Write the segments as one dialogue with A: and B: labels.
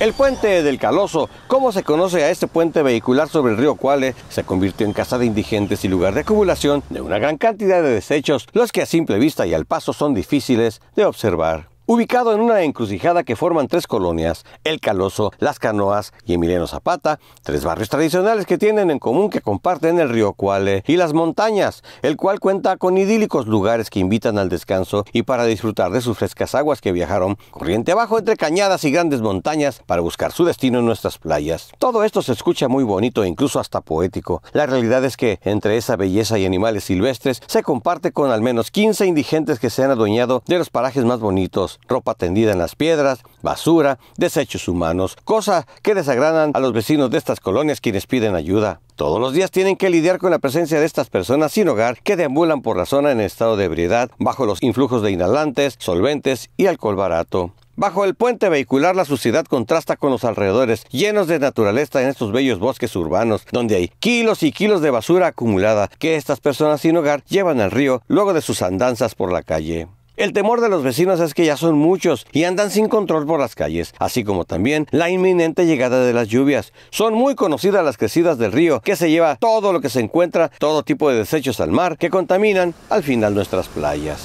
A: El puente del Caloso, como se conoce a este puente vehicular sobre el río Cuale, se convirtió en casa de indigentes y lugar de acumulación de una gran cantidad de desechos, los que a simple vista y al paso son difíciles de observar. Ubicado en una encrucijada que forman tres colonias, El Caloso, Las Canoas y Emiliano Zapata, tres barrios tradicionales que tienen en común que comparten el río Cuale y las montañas, el cual cuenta con idílicos lugares que invitan al descanso y para disfrutar de sus frescas aguas que viajaron corriente abajo entre cañadas y grandes montañas para buscar su destino en nuestras playas. Todo esto se escucha muy bonito e incluso hasta poético. La realidad es que entre esa belleza y animales silvestres se comparte con al menos 15 indigentes que se han adueñado de los parajes más bonitos ropa tendida en las piedras, basura, desechos humanos, cosas que desagradan a los vecinos de estas colonias quienes piden ayuda. Todos los días tienen que lidiar con la presencia de estas personas sin hogar que deambulan por la zona en estado de ebriedad bajo los influjos de inhalantes, solventes y alcohol barato. Bajo el puente vehicular la suciedad contrasta con los alrededores llenos de naturaleza en estos bellos bosques urbanos, donde hay kilos y kilos de basura acumulada que estas personas sin hogar llevan al río luego de sus andanzas por la calle. El temor de los vecinos es que ya son muchos y andan sin control por las calles, así como también la inminente llegada de las lluvias. Son muy conocidas las crecidas del río, que se lleva todo lo que se encuentra, todo tipo de desechos al mar, que contaminan al final nuestras playas.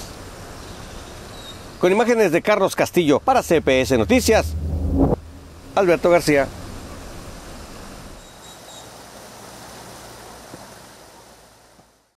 A: Con imágenes de Carlos Castillo para CPS Noticias, Alberto García.